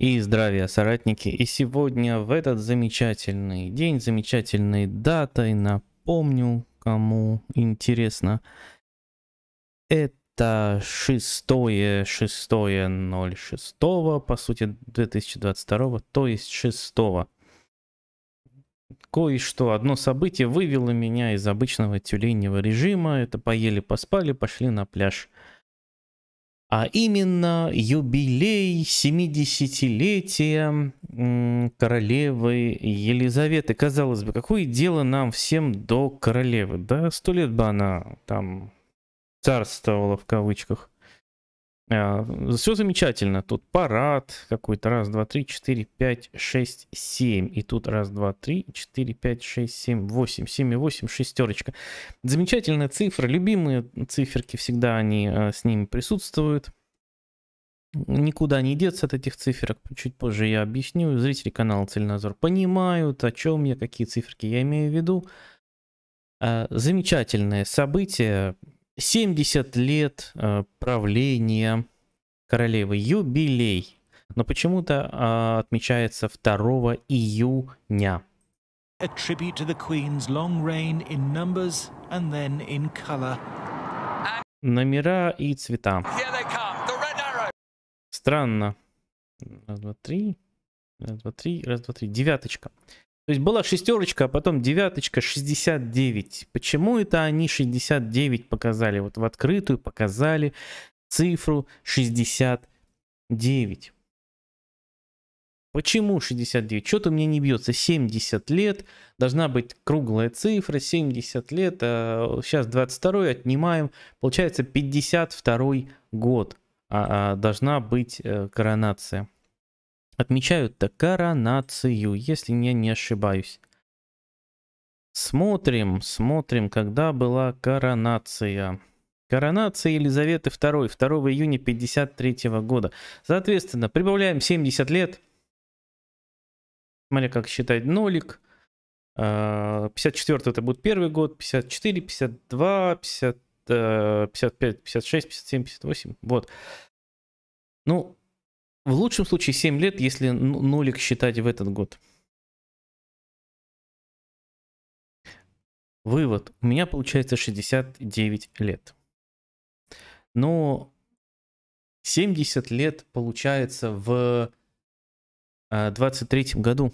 И здравия, соратники! И сегодня, в этот замечательный день, замечательной датой, напомню, кому интересно, это 6.06.06, по сути, 2022, то есть 6 Кое-что, одно событие вывело меня из обычного тюленевого режима. Это поели, поспали, пошли на пляж а именно юбилей 70-летия королевы Елизаветы. Казалось бы, какое дело нам всем до королевы? Да, сто лет бы она там царствовала в кавычках. А, Все замечательно. Тут парад какой-то. Раз, два, три, четыре, пять, шесть, семь. И тут раз, два, три, четыре, пять, шесть, семь, восемь. Семь и восемь, шестерочка. Замечательная цифра. Любимые циферки всегда они а, с ними присутствуют. Никуда не деться от этих циферок. Чуть позже я объясню. Зрители канала Цельнозор понимают, о чем я, какие циферки я имею в виду. А, замечательное событие. 70 лет э, правления королевы, юбилей. Но почему-то а, отмечается 2 июня. A tribute to the Queen's long reign in numbers and then in color. Номера и цвета. Странно. Раз, два, три. Раз, два, три. Раз, два, три. Девяточка. То есть была шестерочка, а потом девяточка 69. Почему это они 69 показали? Вот в открытую показали цифру 69. Почему 69? Что-то мне не бьется. 70 лет, должна быть круглая цифра, 70 лет, а сейчас 22 отнимаем, получается 52 год а, а, должна быть э, коронация. Отмечают-то коронацию, если я не ошибаюсь. Смотрим, смотрим, когда была коронация. Коронация Елизаветы II, 2 июня 53 года. Соответственно, прибавляем 70 лет. Смотри, как считать нолик. 54 а, это будет первый год, 54, 52, 50, 55, 56, 57, 58. Вот. Ну, в лучшем случае 7 лет, если нулик считать в этот год. Вывод. У меня получается 69 лет. Но 70 лет получается в 23 а, году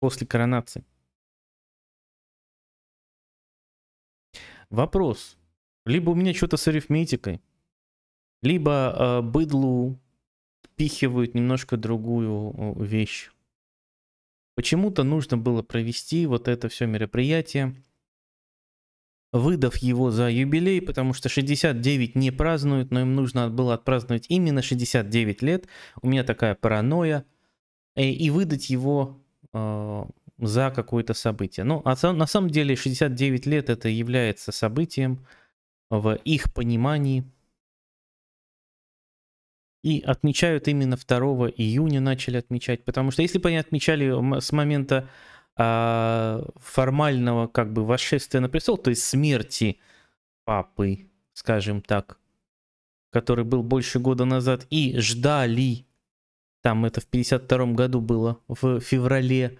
после коронации. Вопрос. Либо у меня что-то с арифметикой, либо э, быдлу впихивают немножко другую вещь. Почему-то нужно было провести вот это все мероприятие, выдав его за юбилей, потому что 69 не празднуют, но им нужно было отпраздновать именно 69 лет. У меня такая паранойя. Э, и выдать его э, за какое-то событие. Но ну, а на самом деле 69 лет это является событием в их понимании – и отмечают именно 2 июня начали отмечать, потому что если бы они отмечали с момента а, формального как бы восшествия на престол, то есть смерти папы, скажем так, который был больше года назад, и ждали, там это в 52 году было, в феврале,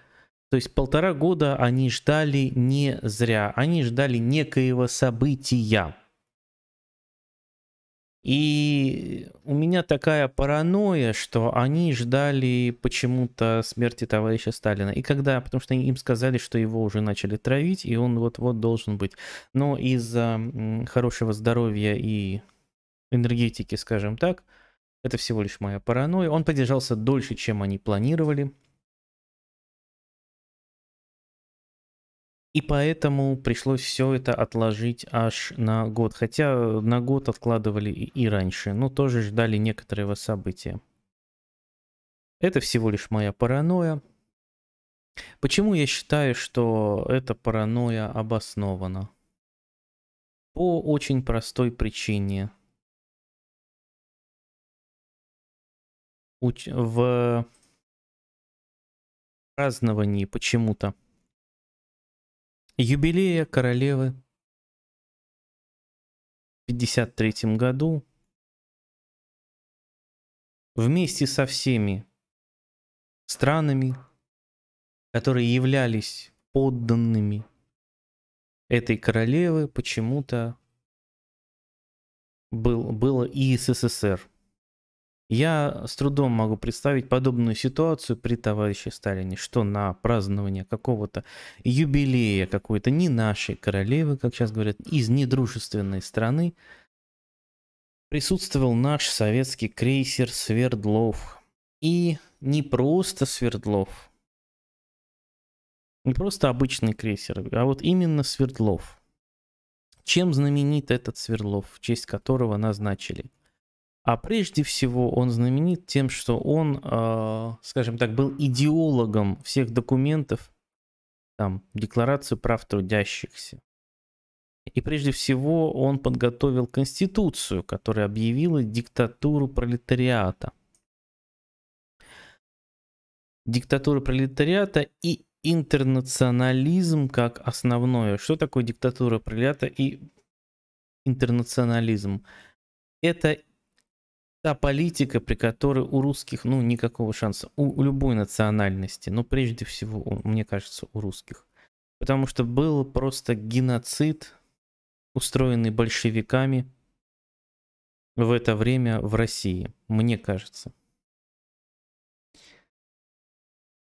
то есть полтора года они ждали не зря, они ждали некоего события. И у меня такая паранойя, что они ждали почему-то смерти товарища Сталина. И когда, потому что им сказали, что его уже начали травить, и он вот-вот должен быть. Но из-за хорошего здоровья и энергетики, скажем так, это всего лишь моя паранойя. Он поддержался дольше, чем они планировали. И поэтому пришлось все это отложить аж на год. Хотя э, на год откладывали и раньше, но тоже ждали некоторого события. Это всего лишь моя паранойя. Почему я считаю, что эта паранойя обоснована? По очень простой причине. Уч- в праздновании почему-то юбилея королевы в 53 году вместе со всеми странами, которые являлись подданными этой королевы, почему-то был, было и СССР. Я с трудом могу представить подобную ситуацию при товарище Сталине, что на празднование какого-то юбилея какой-то не нашей королевы, как сейчас говорят, из недружественной страны присутствовал наш советский крейсер Свердлов. И не просто Свердлов, не просто обычный крейсер, а вот именно Свердлов. Чем знаменит этот Свердлов, в честь которого назначили – а прежде всего он знаменит тем, что он, э, скажем так, был идеологом всех документов, там, Декларацию прав трудящихся. И прежде всего он подготовил Конституцию, которая объявила диктатуру пролетариата. Диктатура пролетариата и интернационализм как основное. Что такое диктатура пролетариата и интернационализм? Это та политика, при которой у русских, ну, никакого шанса, у, у любой национальности, но прежде всего, у, мне кажется, у русских. Потому что был просто геноцид, устроенный большевиками в это время в России, мне кажется.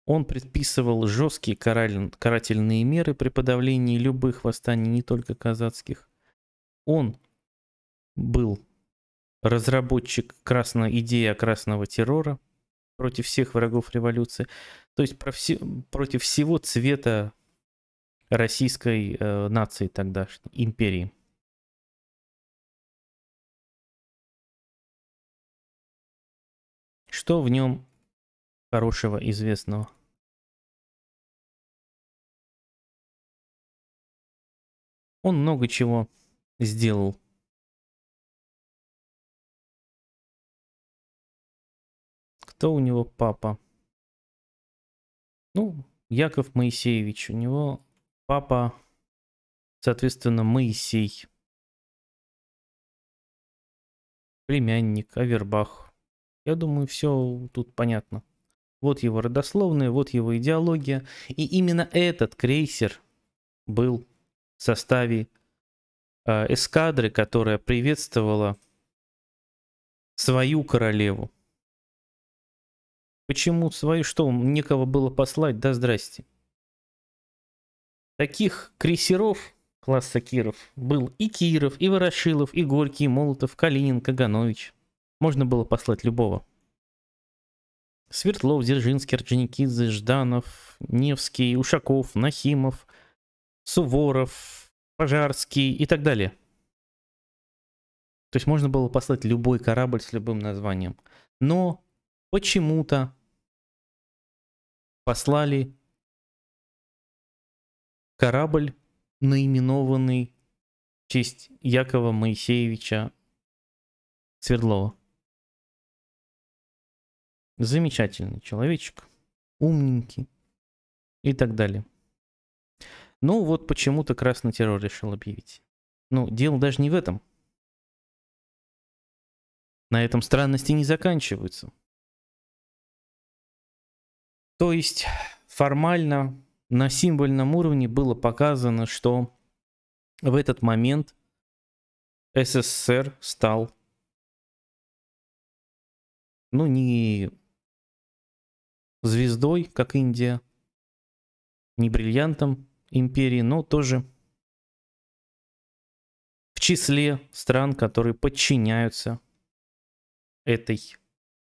Он предписывал жесткие караль... карательные меры при подавлении любых восстаний, не только казацких. Он был разработчик красного, идея красного террора против всех врагов революции. То есть про все, против всего цвета российской э, нации тогдашней, империи. Что в нем хорошего, известного? Он много чего сделал. Кто у него папа? Ну, Яков Моисеевич. У него папа, соответственно, Моисей. Племянник, Авербах. Я думаю, все тут понятно. Вот его родословные, вот его идеология. И именно этот крейсер был в составе а, эскадры, которая приветствовала свою королеву. Почему свои что, некого было послать? Да здрасте. Таких крейсеров класса Киров был и Киров, и Ворошилов, и Горький, и Молотов, Калинин, Каганович. Можно было послать любого. Свердлов, Дзержинский, Орджоникидзе, Жданов, Невский, Ушаков, Нахимов, Суворов, Пожарский и так далее. То есть можно было послать любой корабль с любым названием. Но почему-то послали корабль, наименованный в честь Якова Моисеевича Свердлова. Замечательный человечек, умненький и так далее. Ну вот почему-то красный террор решил объявить. Ну, дело даже не в этом. На этом странности не заканчиваются. То есть формально на символьном уровне было показано, что в этот момент СССР стал, ну, не звездой, как Индия, не бриллиантом империи, но тоже в числе стран, которые подчиняются этой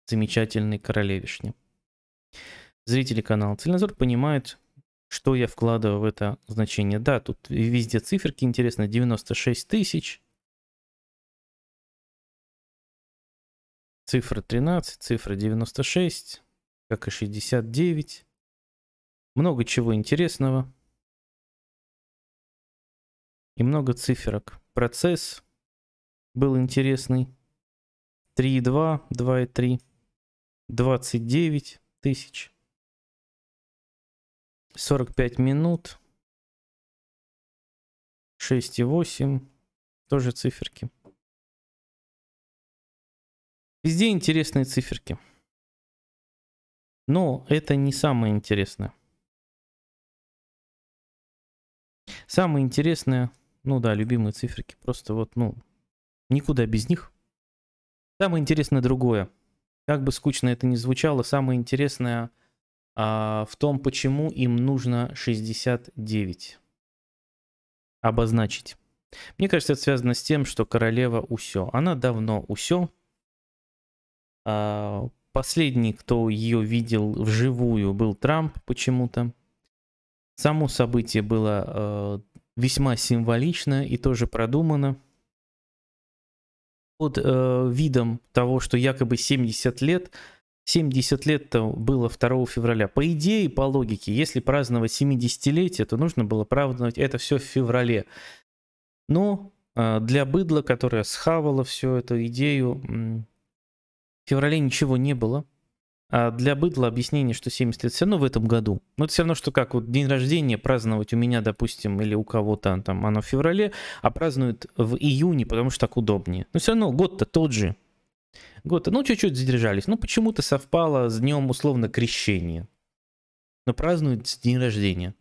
замечательной королевишне зрители канала Целензор понимают, что я вкладываю в это значение. Да, тут везде циферки, интересно, 96 тысяч. Цифра 13, цифра 96, как и 69. Много чего интересного. И много циферок. Процесс был интересный. 3,2, 2,3, 29 тысяч. 45 минут. 6,8. Тоже циферки. Везде интересные циферки. Но это не самое интересное. Самое интересное, ну да, любимые циферки. Просто вот, ну, никуда без них. Самое интересное другое. Как бы скучно это ни звучало, самое интересное а, в том, почему им нужно 69 обозначить. Мне кажется, это связано с тем, что королева Усё. Она давно Усё. А, последний, кто ее видел вживую, был Трамп почему-то. Само событие было э, весьма символично и тоже продумано. Под э, видом того, что якобы 70 лет 70 лет-то было 2 февраля. По идее, по логике, если праздновать 70-летие, то нужно было праздновать это все в феврале. Но а, для быдла, которая схавала всю эту идею, в феврале ничего не было. А для быдла объяснение, что 70 лет все равно в этом году. Но это все равно, что как вот день рождения праздновать у меня, допустим, или у кого-то там оно в феврале, а празднуют в июне, потому что так удобнее. Но все равно год-то тот же, Год, ну чуть-чуть задержались. Ну почему-то совпало с днем условно крещения. Но празднуют день рождения.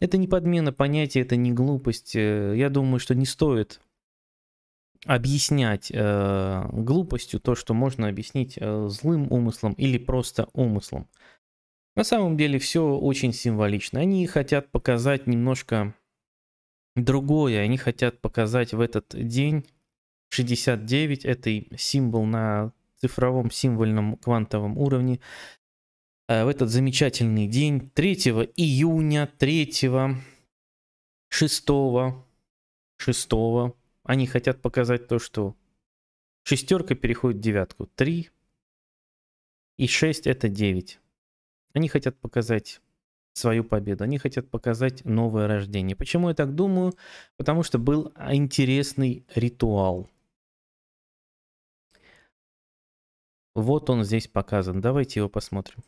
Это не подмена понятия, это не глупость. Э, я думаю, что не стоит объяснять э, глупостью то, что можно объяснить э, злым умыслом или просто умыслом. На самом деле все очень символично. Они хотят показать немножко другое. Они хотят показать в этот день 69, это символ на цифровом символьном квантовом уровне. Э, в этот замечательный день, 3 июня, 3, 6, 6, они хотят показать то, что шестерка переходит в девятку. 3 и 6 это 9. Они хотят показать свою победу. Они хотят показать новое рождение. Почему я так думаю? Потому что был интересный ритуал. Вот он здесь показан. Давайте его посмотрим.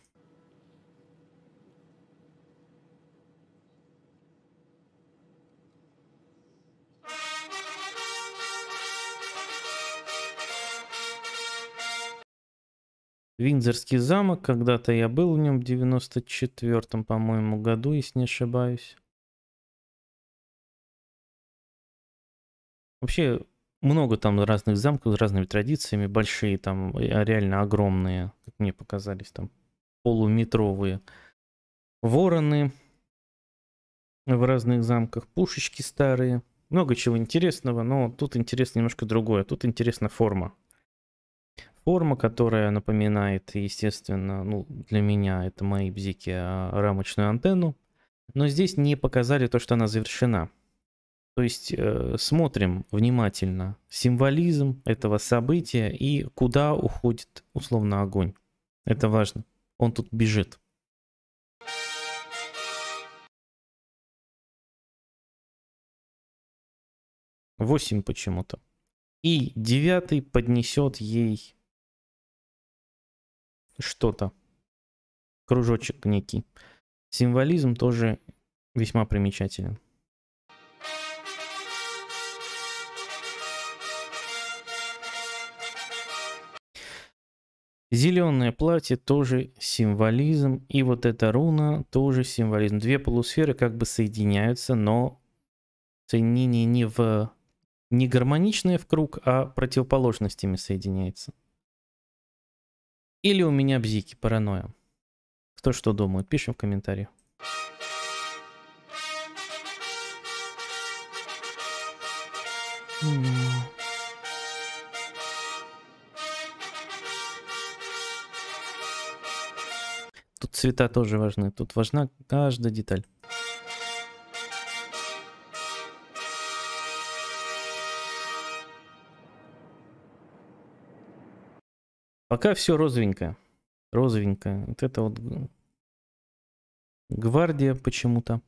Виндзорский замок, когда-то я был в нем в 94-м, по-моему, году, если не ошибаюсь. Вообще, много там разных замков с разными традициями, большие там, а, реально огромные, как мне показались, там полуметровые вороны в разных замках, пушечки старые. Много чего интересного, но тут интересно немножко другое. Тут интересна форма. Форма, которая напоминает, естественно, ну, для меня, это мои бзики, а, рамочную антенну. Но здесь не показали то, что она завершена. То есть э, смотрим внимательно символизм этого события и куда уходит условно огонь. Это важно. Он тут бежит. Восемь почему-то. И девятый поднесет ей что-то. Кружочек некий. Символизм тоже весьма примечателен. Зеленое платье тоже символизм, и вот эта руна тоже символизм. Две полусферы как бы соединяются, но соединение не в не гармоничное в круг, а противоположностями соединяется. Или у меня бзики, паранойя. Кто что думает, пишем в комментариях. Mm-hmm. цвета тоже важны. Тут важна каждая деталь. Пока все розовенько. Розовенько. Вот это вот гвардия почему-то.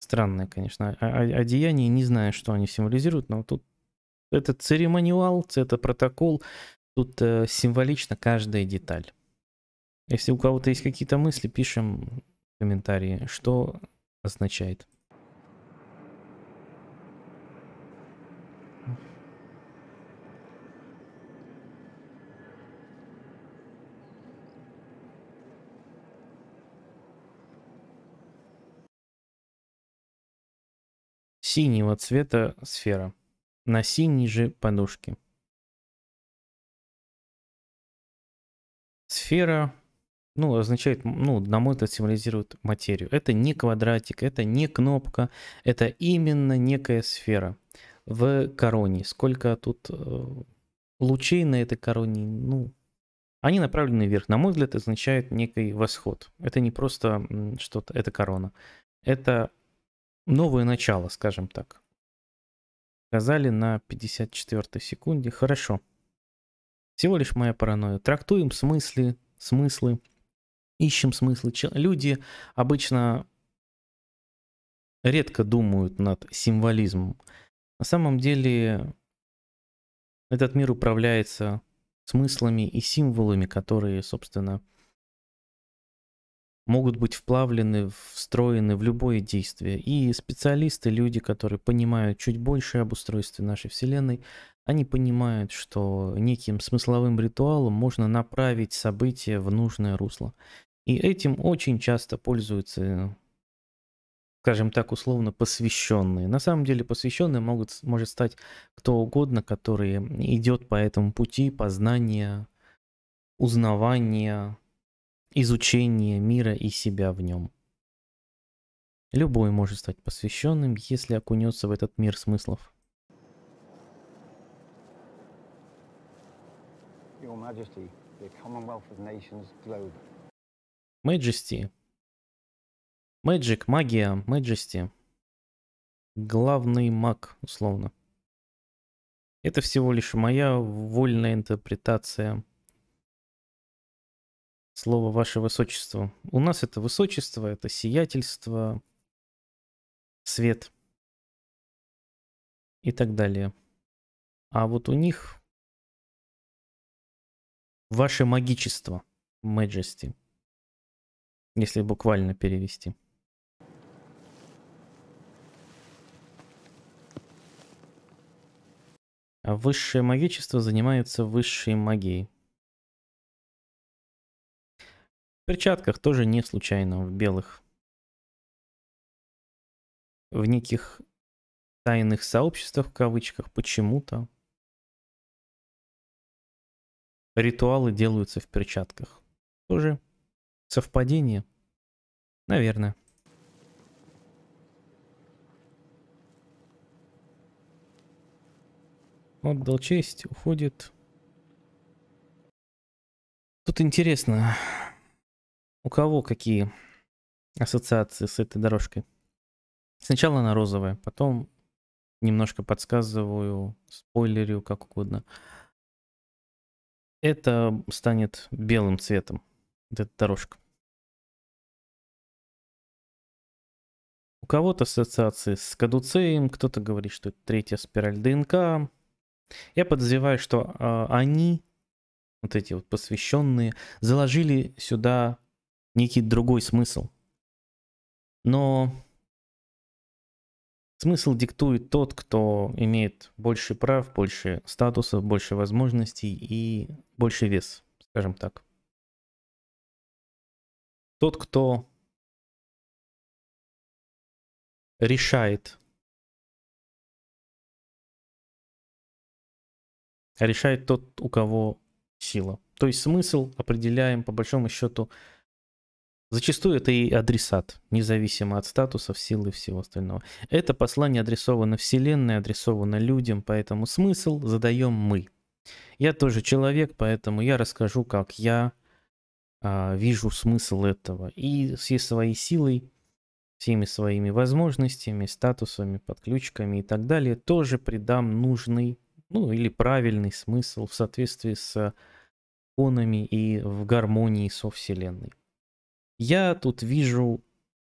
Странное, конечно, а, а, одеяние. Не знаю, что они символизируют, но тут это церемониал, это протокол. Тут э, символично каждая деталь. Если у кого-то есть какие-то мысли, пишем в комментарии, что означает. синего цвета сфера на синей же подушке. Сфера ну, означает, ну, на мой взгляд, символизирует материю. Это не квадратик, это не кнопка, это именно некая сфера в короне. Сколько тут э, лучей на этой короне, ну, они направлены вверх. На мой взгляд, означает некий восход. Это не просто что-то, это корона. Это новое начало, скажем так. Сказали на 54 секунде. Хорошо. Всего лишь моя паранойя. Трактуем смыслы, смыслы ищем смысл. Люди обычно редко думают над символизмом. На самом деле этот мир управляется смыслами и символами, которые, собственно, могут быть вплавлены, встроены в любое действие. И специалисты, люди, которые понимают чуть больше об устройстве нашей Вселенной, они понимают, что неким смысловым ритуалом можно направить события в нужное русло. И этим очень часто пользуются, скажем так, условно посвященные. На самом деле посвященные могут, может стать кто угодно, который идет по этому пути познания, узнавания, изучения мира и себя в нем. Любой может стать посвященным, если окунется в этот мир смыслов. Majesty. Magic, магия, Majesty. Главный маг, условно. Это всего лишь моя вольная интерпретация слова «Ваше Высочество». У нас это Высочество, это Сиятельство, Свет и так далее. А вот у них Ваше магичество, Majesty. Если буквально перевести. А высшее магичество занимается высшей магией. В перчатках тоже не случайно, в белых. В неких тайных сообществах в кавычках почему-то Ритуалы делаются в перчатках. Тоже совпадение? Наверное. Отдал честь, уходит. Тут интересно, у кого какие ассоциации с этой дорожкой? Сначала она розовая, потом немножко подсказываю, спойлерю, как угодно это станет белым цветом, вот эта дорожка. У кого-то ассоциации с кадуцеем, кто-то говорит, что это третья спираль ДНК. Я подозреваю, что э, они, вот эти вот посвященные, заложили сюда некий другой смысл. Но Смысл диктует тот, кто имеет больше прав, больше статуса, больше возможностей и больше вес, скажем так. Тот, кто решает, решает тот, у кого сила. То есть смысл определяем по большому счету Зачастую это и адресат, независимо от статусов, силы и всего остального. Это послание адресовано Вселенной, адресовано людям, поэтому смысл задаем мы. Я тоже человек, поэтому я расскажу, как я а, вижу смысл этого. И всей своей силой, всеми своими возможностями, статусами, подключками и так далее, тоже придам нужный, ну или правильный смысл в соответствии с конами и в гармонии со Вселенной. Я тут вижу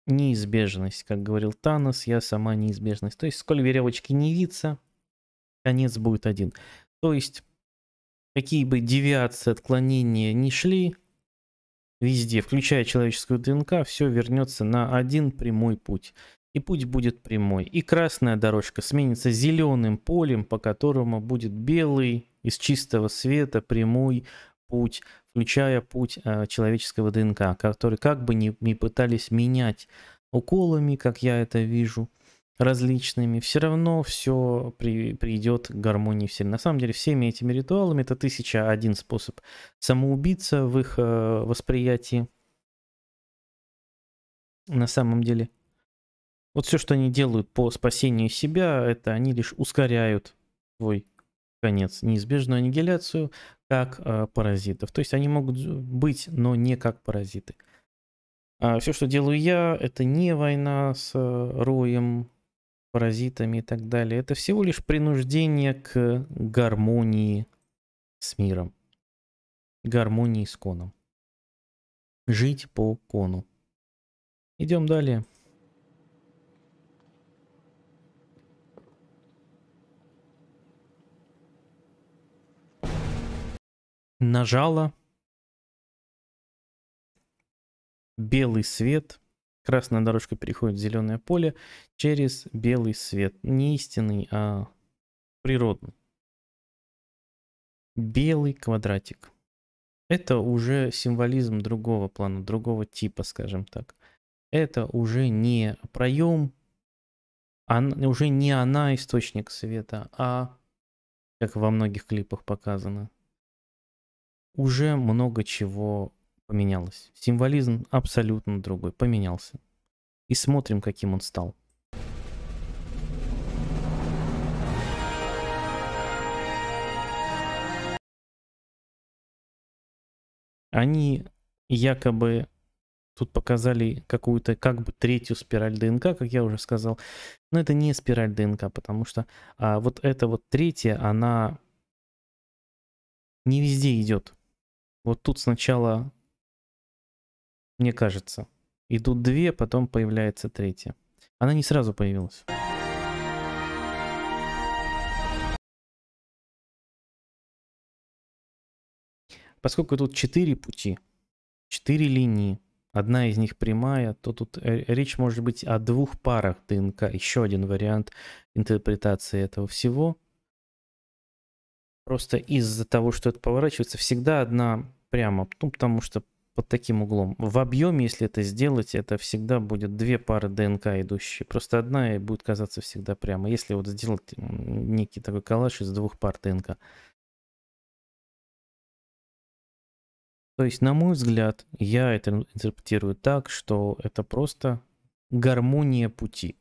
неизбежность, как говорил Танос, я сама неизбежность. То есть, сколь веревочки не виться, конец будет один. То есть, какие бы девиации, отклонения не шли, везде, включая человеческую ДНК, все вернется на один прямой путь. И путь будет прямой. И красная дорожка сменится зеленым полем, по которому будет белый из чистого света прямой путь включая путь э, человеческого ДНК, который как бы не, не пытались менять уколами, как я это вижу, различными, все равно все при, придет к гармонии Вселенной. На самом деле всеми этими ритуалами это тысяча один способ самоубийца в их э, восприятии. На самом деле. Вот все, что они делают по спасению себя, это они лишь ускоряют свой конец, неизбежную аннигиляцию, как э, паразитов. То есть они могут быть, но не как паразиты. А, все, что делаю я, это не война с э, роем, паразитами и так далее. Это всего лишь принуждение к гармонии с миром, гармонии с коном. Жить по кону. Идем далее. нажала. Белый свет. Красная дорожка переходит в зеленое поле через белый свет. Не истинный, а природный. Белый квадратик. Это уже символизм другого плана, другого типа, скажем так. Это уже не проем, а уже не она источник света, а, как во многих клипах показано, уже много чего поменялось. Символизм абсолютно другой, поменялся. И смотрим, каким он стал. Они якобы тут показали какую-то как бы третью спираль ДНК, как я уже сказал. Но это не спираль ДНК, потому что а, вот эта вот третья, она не везде идет. Вот тут сначала, мне кажется, идут две, а потом появляется третья. Она не сразу появилась. Поскольку тут четыре пути, четыре линии, одна из них прямая, то тут э, речь может быть о двух парах ДНК, еще один вариант интерпретации этого всего – Просто из-за того, что это поворачивается, всегда одна прямо. Ну, потому что под таким углом. В объеме, если это сделать, это всегда будет две пары ДНК идущие. Просто одна и будет казаться всегда прямо. Если вот сделать некий такой коллаж из двух пар ДНК. То есть, на мой взгляд, я это интерпретирую так, что это просто гармония пути.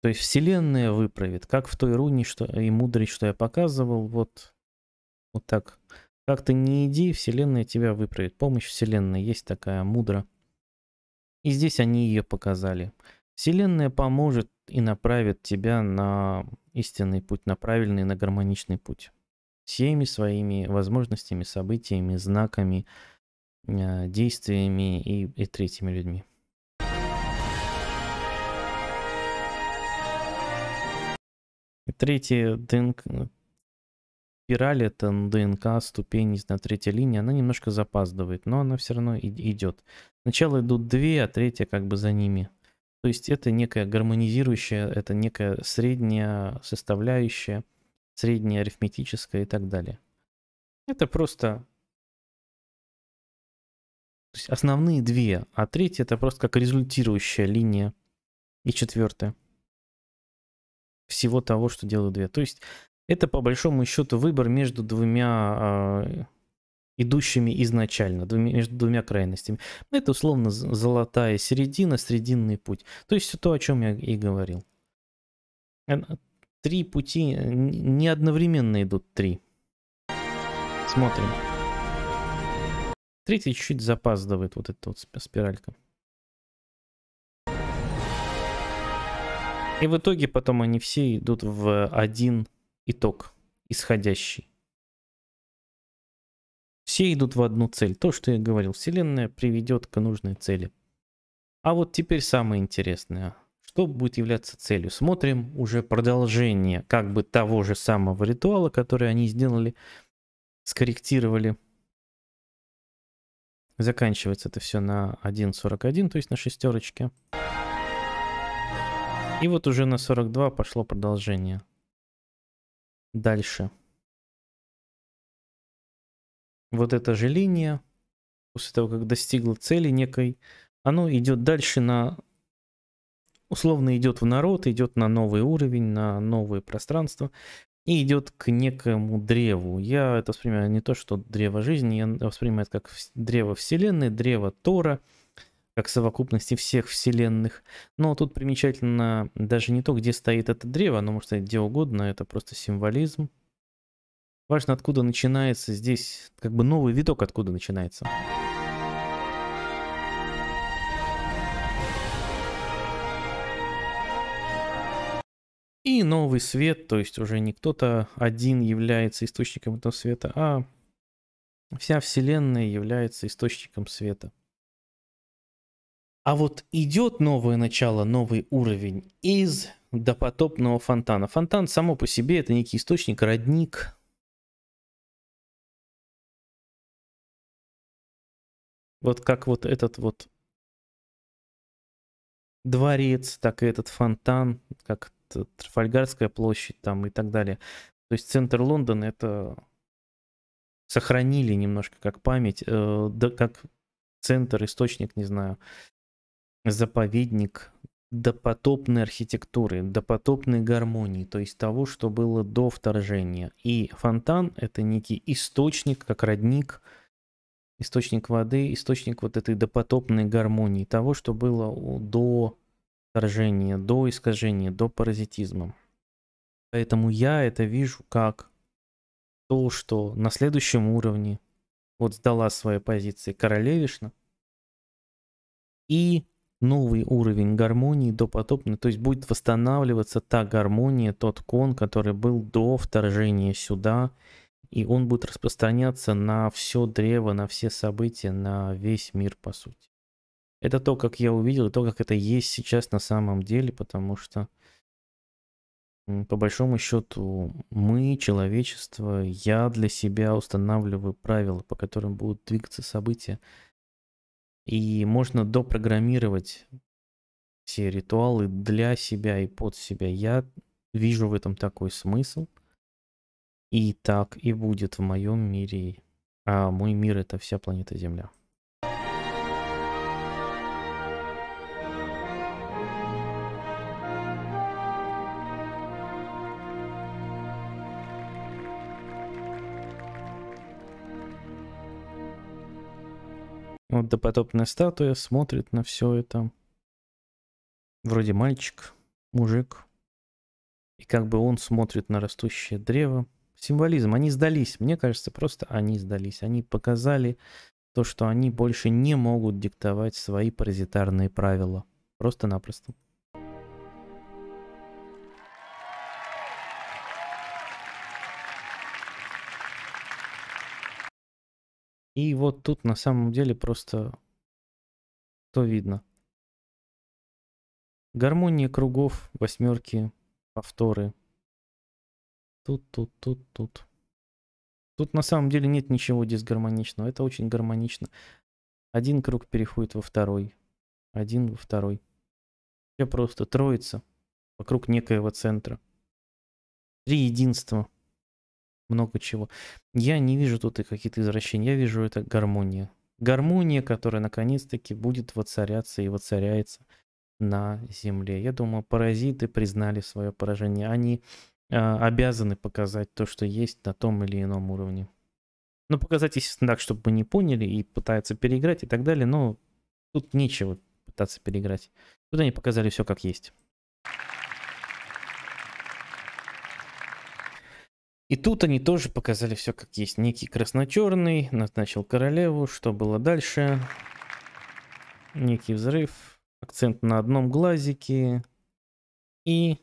То есть вселенная выправит, как в той руне что, э, и мудрость, что я показывал, вот, вот так. Как ты не иди, вселенная тебя выправит. Помощь вселенной есть такая мудра. И здесь они ее показали. Вселенная поможет и направит тебя на истинный путь, на правильный, на гармоничный путь. Всеми своими возможностями, событиями, знаками, э, действиями и, и третьими людьми. третья ДНК, э, спираль, это ДНК, ступень, не знаю, третья линия, она немножко запаздывает, но она все равно и, идет. Сначала идут две, а третья как бы за ними. То есть это некая гармонизирующая, это некая средняя составляющая, средняя арифметическая и так далее. Это просто основные две, а третья это просто как результирующая линия и четвертая всего того, что делают две. То есть это по большому счету выбор между двумя э, идущими изначально, двумя, между двумя крайностями. Это условно золотая середина, срединный путь. То есть все то, о чем я и говорил. Три пути э, не одновременно идут три. Смотрим. Третий чуть-чуть запаздывает вот эта вот спиралька. И в итоге потом они все идут в один итог исходящий. Все идут в одну цель. То, что я говорил, Вселенная приведет к нужной цели. А вот теперь самое интересное. Что будет являться целью? Смотрим уже продолжение как бы того же самого ритуала, который они сделали, скорректировали. Заканчивается это все на 1.41, то есть на шестерочке. И вот уже на 42 пошло продолжение. Дальше. Вот эта же линия, после того, как достигла цели некой, оно идет дальше на... Условно идет в народ, идет на новый уровень, на новое пространство и идет к некому древу. Я это воспринимаю не то, что древо жизни, я воспринимаю это как древо вселенной, древо Тора – как совокупности всех вселенных. Но тут примечательно даже не то, где стоит это древо, оно может стоять где угодно, это просто символизм. Важно, откуда начинается здесь, как бы новый виток откуда начинается. И новый свет, то есть уже не кто-то один является источником этого света, а вся Вселенная является источником света. А вот идет новое начало, новый уровень из допотопного фонтана. Фонтан само по себе это некий источник, родник, Вот как вот этот вот дворец, так и этот фонтан, как Трафальгарская площадь там и так далее. То есть центр Лондона это сохранили немножко как память, э, да как центр, источник, не знаю, заповедник допотопной архитектуры, допотопной гармонии, то есть того, что было до вторжения. И фонтан — это некий источник, как родник, источник воды, источник вот этой допотопной гармонии, того, что было до вторжения, до искажения, до паразитизма. Поэтому я это вижу как то, что на следующем уровне вот сдала свои позиции королевишна и новый уровень гармонии допотопный, то есть будет восстанавливаться та гармония, тот кон, который был до вторжения сюда, и он будет распространяться на все древо, на все события, на весь мир, по сути. Это то, как я увидел, и то, как это есть сейчас на самом деле, потому что по большому счету мы, человечество, я для себя устанавливаю правила, по которым будут двигаться события. И можно допрограммировать все ритуалы для себя и под себя. Я вижу в этом такой смысл. И так и будет в моем мире. А мой мир это вся планета Земля. Вот допотопная статуя смотрит на все это. Вроде мальчик, мужик. И как бы он смотрит на растущее древо. Символизм. Они сдались. Мне кажется, просто они сдались. Они показали то, что они больше не могут диктовать свои паразитарные правила. Просто-напросто. И вот тут на самом деле просто то видно. Гармония кругов, восьмерки, повторы. Тут, тут, тут, тут. Тут на самом деле нет ничего дисгармоничного. Это очень гармонично. Один круг переходит во второй. Один во второй. Я просто троица вокруг некоего центра. Три единства много чего. Я не вижу тут и какие-то извращения, я вижу это гармония. Гармония, которая наконец-таки будет воцаряться и воцаряется на Земле. Я думаю, паразиты признали свое поражение. Они э, обязаны показать то, что есть на том или ином уровне. Ну, показать, естественно, так, чтобы мы не поняли и пытаются переиграть и так далее, но тут нечего пытаться переиграть. Тут они показали все как есть. И тут они тоже показали все как есть. Некий красно-черный назначил королеву. Что было дальше? Некий взрыв. Акцент на одном глазике. И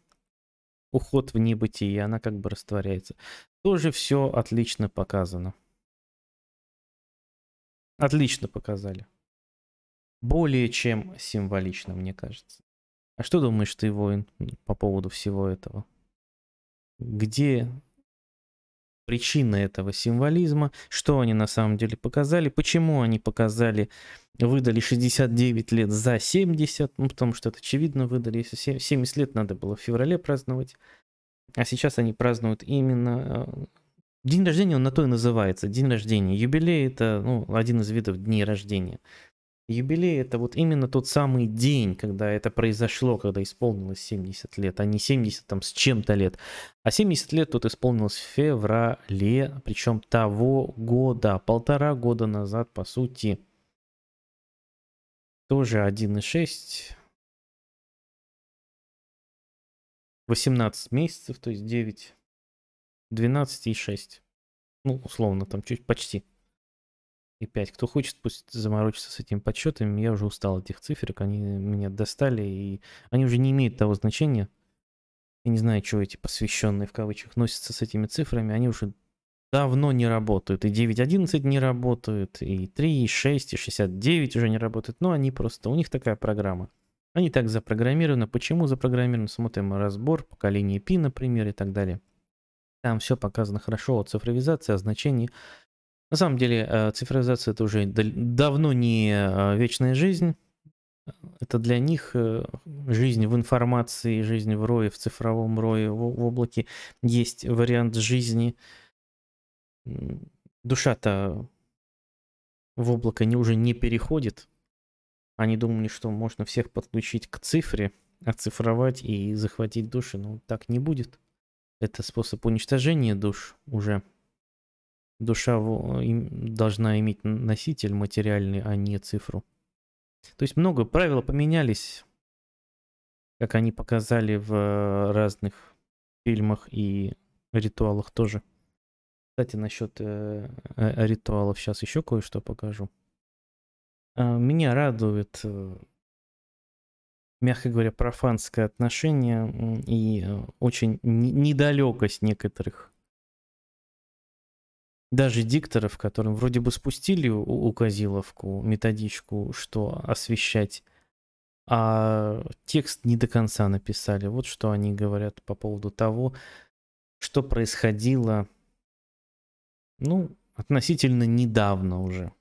уход в небытие. Она как бы растворяется. Тоже все отлично показано. Отлично показали. Более чем символично, мне кажется. А что думаешь ты, воин, по поводу всего этого? Где причины этого символизма, что они на самом деле показали, почему они показали, выдали 69 лет за 70, ну, потому что это очевидно выдали, если 70 лет надо было в феврале праздновать, а сейчас они празднуют именно... Э, день рождения, он на то и называется, день рождения. Юбилей — это ну, один из видов дней рождения. Юбилей это вот именно тот самый день, когда это произошло, когда исполнилось 70 лет, а не 70 там с чем-то лет. А 70 лет тут исполнилось в феврале, причем того года, полтора года назад, по сути. Тоже 1,6. 18 месяцев, то есть 9. 12,6. Ну, условно, там чуть почти и 5. Кто хочет, пусть заморочится с этим подсчетами. Я уже устал от этих циферок, они меня достали, и они уже не имеют того значения. Я не знаю, чего эти посвященные в кавычках носятся с этими цифрами, они уже давно не работают. И 9.11 не работают, и 3, и 6, и 69 уже не работают. Но они просто, у них такая программа. Они так запрограммированы. Почему запрограммированы? Смотрим разбор, поколения Пи, например, и так далее. Там все показано хорошо Цифровизация, значения. На самом деле э, цифровизация это уже давно не а, вечная жизнь. Это для них э, жизнь в информации, жизнь в рое, в цифровом рое, в облаке. Есть вариант жизни. Душа-то в облако не, уже не переходит. Они думали, что можно всех подключить к цифре, оцифровать и захватить души. Но так не будет. Это способ уничтожения душ уже душа э, должна иметь носитель материальный, а не цифру. То есть много правил поменялись, как они показали в э, разных фильмах и ритуалах тоже. Кстати, насчет э, э ритуалов сейчас еще кое-что покажу. А, меня радует, мягко говоря, профанское отношение и очень недалекость некоторых даже дикторов, которым вроде бы спустили указиловку, методичку, что освещать, а текст не до конца написали. Вот что они говорят по поводу того, что происходило, ну, относительно недавно уже.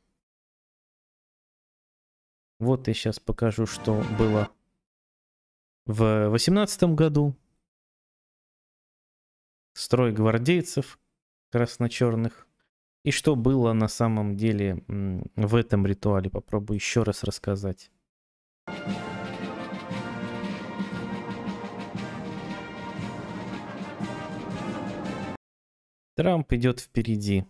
Вот я сейчас покажу, что было в восемнадцатом году. Строй гвардейцев красно-черных – и что было на самом деле в этом ритуале, попробую еще раз рассказать. Трамп идет впереди.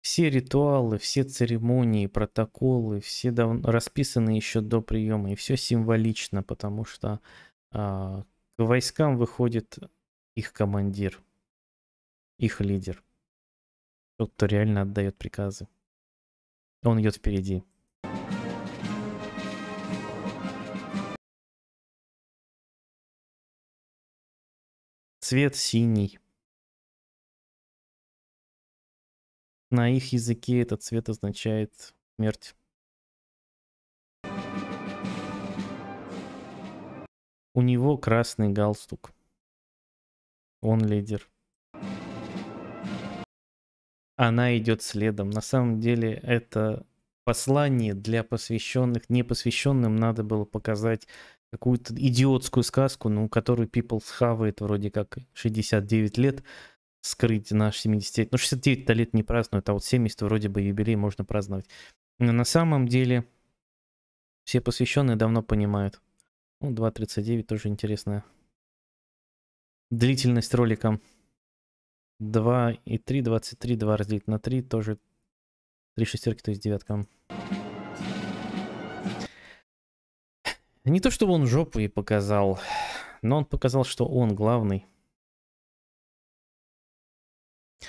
Все ритуалы, все церемонии, протоколы, все дав... расписаны еще до приема, и все символично, потому что э, к войскам выходит их командир их лидер. Тот, кто реально отдает приказы. Он идет впереди. Цвет синий. На их языке этот цвет означает смерть. У него красный галстук. Он лидер она идет следом. На самом деле это послание для посвященных. Непосвященным надо было показать какую-то идиотскую сказку, ну, которую People схавает вроде как 69 лет, скрыть наш 70 Ну, 69 лет не празднуют, а вот 70 вроде бы юбилей можно праздновать. Но на самом деле все посвященные давно понимают. Ну, 2.39 тоже интересная длительность ролика. 2 и 3, 23, 2 разделить на 3, тоже 3 шестерки, то есть девятка. Не то, чтобы он жопу и показал, но он показал, что он главный.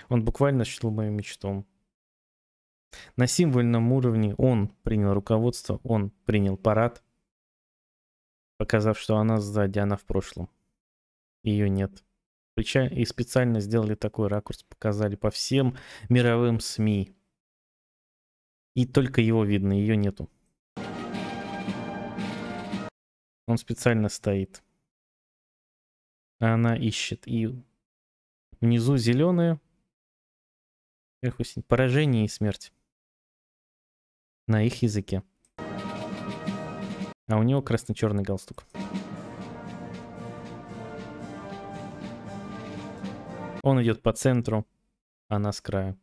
Он буквально шел мою мечту. На символьном уровне он принял руководство, он принял парад, показав, что она сзади, она в прошлом. Ее нет. И специально сделали такой ракурс, показали по всем мировым СМИ. И только его видно, ее нету. Он специально стоит. А она ищет. И внизу зеленое. Вверху синь. Поражение и смерть. На их языке. А у него красно-черный галстук. Он идет по центру, она с края.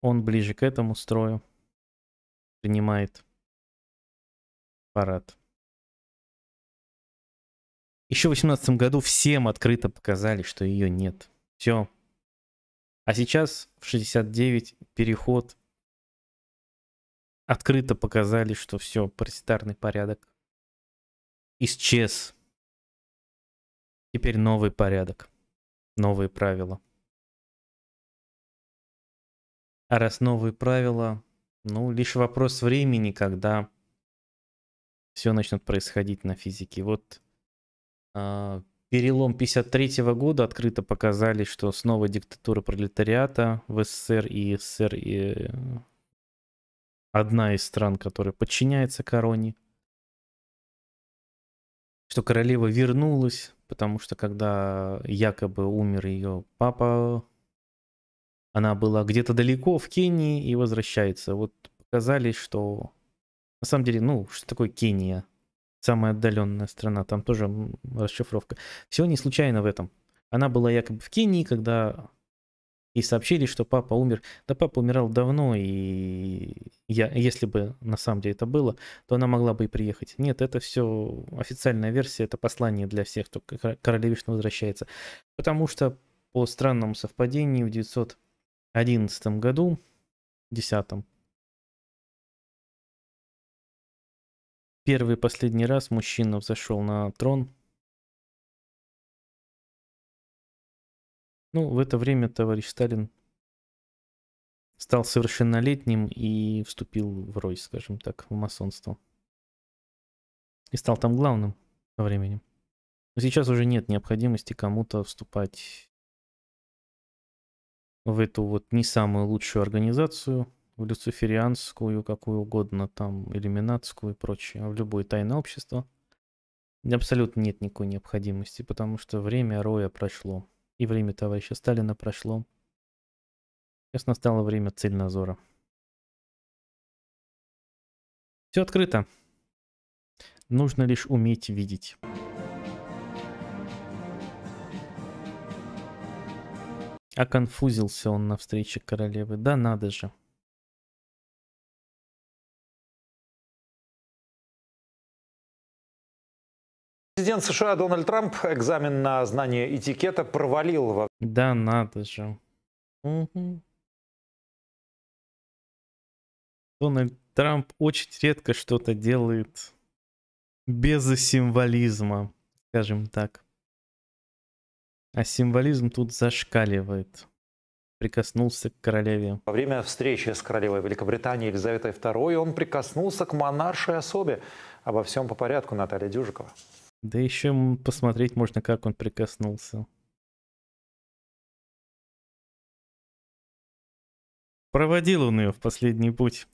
Он ближе к этому строю принимает парад. Еще в 2018 году всем открыто показали, что ее нет. Все. А сейчас в 69 переход открыто показали, что все, паразитарный порядок исчез. Теперь новый порядок новые правила. А раз новые правила, ну, лишь вопрос времени, когда все начнет происходить на физике. Вот э, перелом 53 -го года открыто показали, что снова диктатура пролетариата в СССР и СССР и э, одна из стран, которая подчиняется короне что королева вернулась, потому что когда якобы умер ее папа, она была где-то далеко в Кении и возвращается. Вот показали, что на самом деле, ну, что такое Кения? Самая отдаленная страна, там тоже расшифровка. Все не случайно в этом. Она была якобы в Кении, когда и сообщили, что папа умер. Да папа умирал давно, и я, если бы на самом деле это было, то она могла бы и приехать. Нет, это все официальная версия, это послание для всех, кто к возвращается. Потому что по странному совпадению в 911 году, 10 первый и последний раз мужчина взошел на трон Ну, в это время товарищ Сталин стал совершеннолетним и вступил в рой, скажем так, в масонство. И стал там главным со временем. Но сейчас уже нет необходимости кому-то вступать в эту вот не самую лучшую организацию, в люциферианскую, какую угодно, там, иллюминатскую и прочее, а в любое тайное общество. Абсолютно нет никакой необходимости, потому что время Роя прошло. И время товарища Сталина прошло. Сейчас настало время Цельнозора. Все открыто. Нужно лишь уметь видеть. А конфузился он на встрече королевы. Да надо же. Президент США Дональд Трамп экзамен на знание этикета провалил. Во... Да надо же. Угу. Дональд Трамп очень редко что-то делает без символизма, скажем так. А символизм тут зашкаливает. Прикоснулся к королеве. Во время встречи с королевой Великобритании Елизаветой II он прикоснулся к монаршей особе. Обо всем по порядку Наталья Дюжикова. Да еще посмотреть можно, как он прикоснулся. Проводил он ее в последний путь.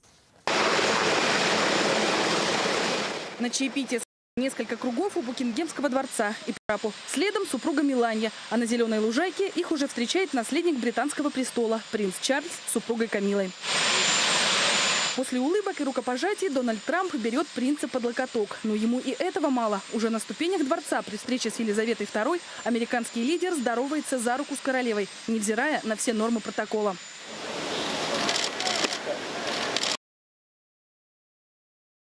На чаепитие несколько кругов у Букингемского дворца и Прапу. Следом супруга Миланья, а на зеленой лужайке их уже встречает наследник британского престола, принц Чарльз с супругой Камилой. После улыбок и рукопожатий Дональд Трамп берет принца под локоток. Но ему и этого мало. Уже на ступенях дворца при встрече с Елизаветой II американский лидер здоровается за руку с королевой, невзирая на все нормы протокола.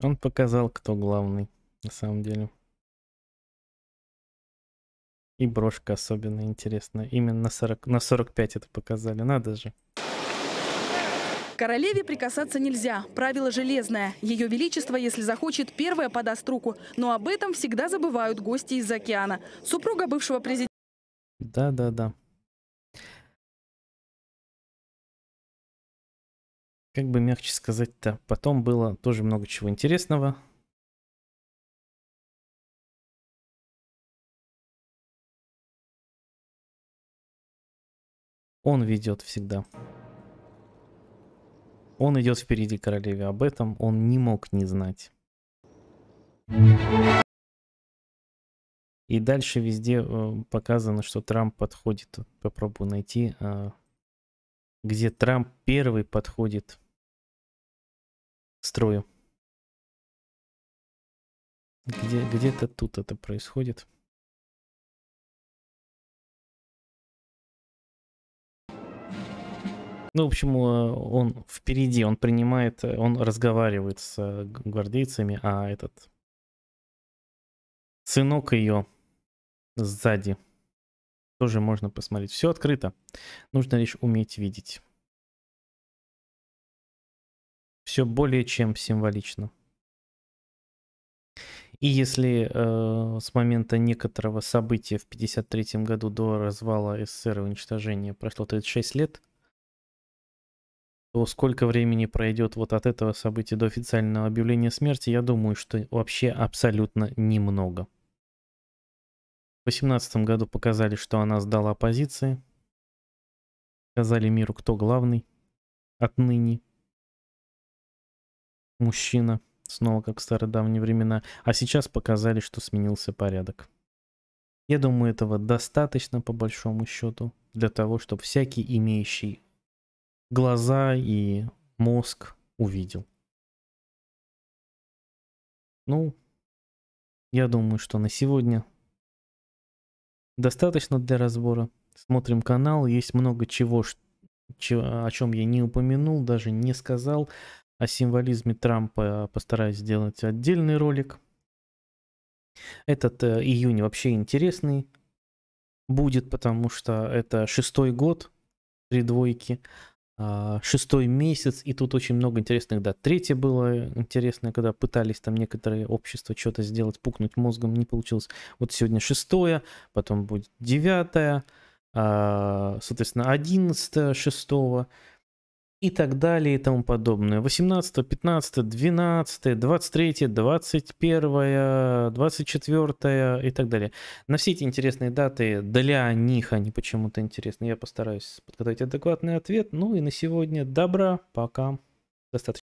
Он показал, кто главный, на самом деле. И брошка особенно интересная. Именно 40, на 45 это показали, надо же. Королеве прикасаться нельзя. Правило железное. Ее Величество, если захочет, первое подаст руку. Но об этом всегда забывают гости из океана. Супруга бывшего президента... Да-да-да. Как бы мягче сказать-то. Потом было тоже много чего интересного. Он ведет всегда. Он идет впереди королеве, об этом он не мог не знать. И дальше везде э, показано, что Трамп подходит. Попробую найти, э, где Трамп первый подходит к строю. Где, где-то тут это происходит. Ну, в общем, э, он впереди, он принимает, э, он разговаривает с э, гвардейцами, а этот сынок ее сзади тоже можно посмотреть. Все открыто. Нужно лишь уметь видеть. Все более чем символично. И если э, с момента некоторого события в 1953 году до развала СССР и уничтожения прошло 36 лет, то сколько времени пройдет вот от этого события до официального объявления смерти, я думаю, что вообще абсолютно немного. В 2018 году показали, что она сдала позиции. Сказали миру, кто главный отныне. Мужчина. Снова как в стародавние времена. А сейчас показали, что сменился порядок. Я думаю, этого достаточно по большому счету для того, чтобы всякий имеющий глаза и мозг увидел. Ну, я думаю, что на сегодня достаточно для разбора. Смотрим канал, есть много чего, о чем я не упомянул, даже не сказал. О символизме Трампа постараюсь сделать отдельный ролик. Этот э, июнь вообще интересный будет, потому что это шестой год при двойке. А, шестой месяц, и тут очень много интересных дат. Третье было интересно, когда пытались там некоторые общества что-то сделать, пукнуть мозгом, не получилось. Вот сегодня шестое, потом будет девятое, а, соответственно, одиннадцатое, шестого, и так далее и тому подобное. 18, 15, 12, 23, 21, 24 и так далее. На все эти интересные даты, для них они почему-то интересны. Я постараюсь подготовить адекватный ответ. Ну и на сегодня добра, пока. Достаточно.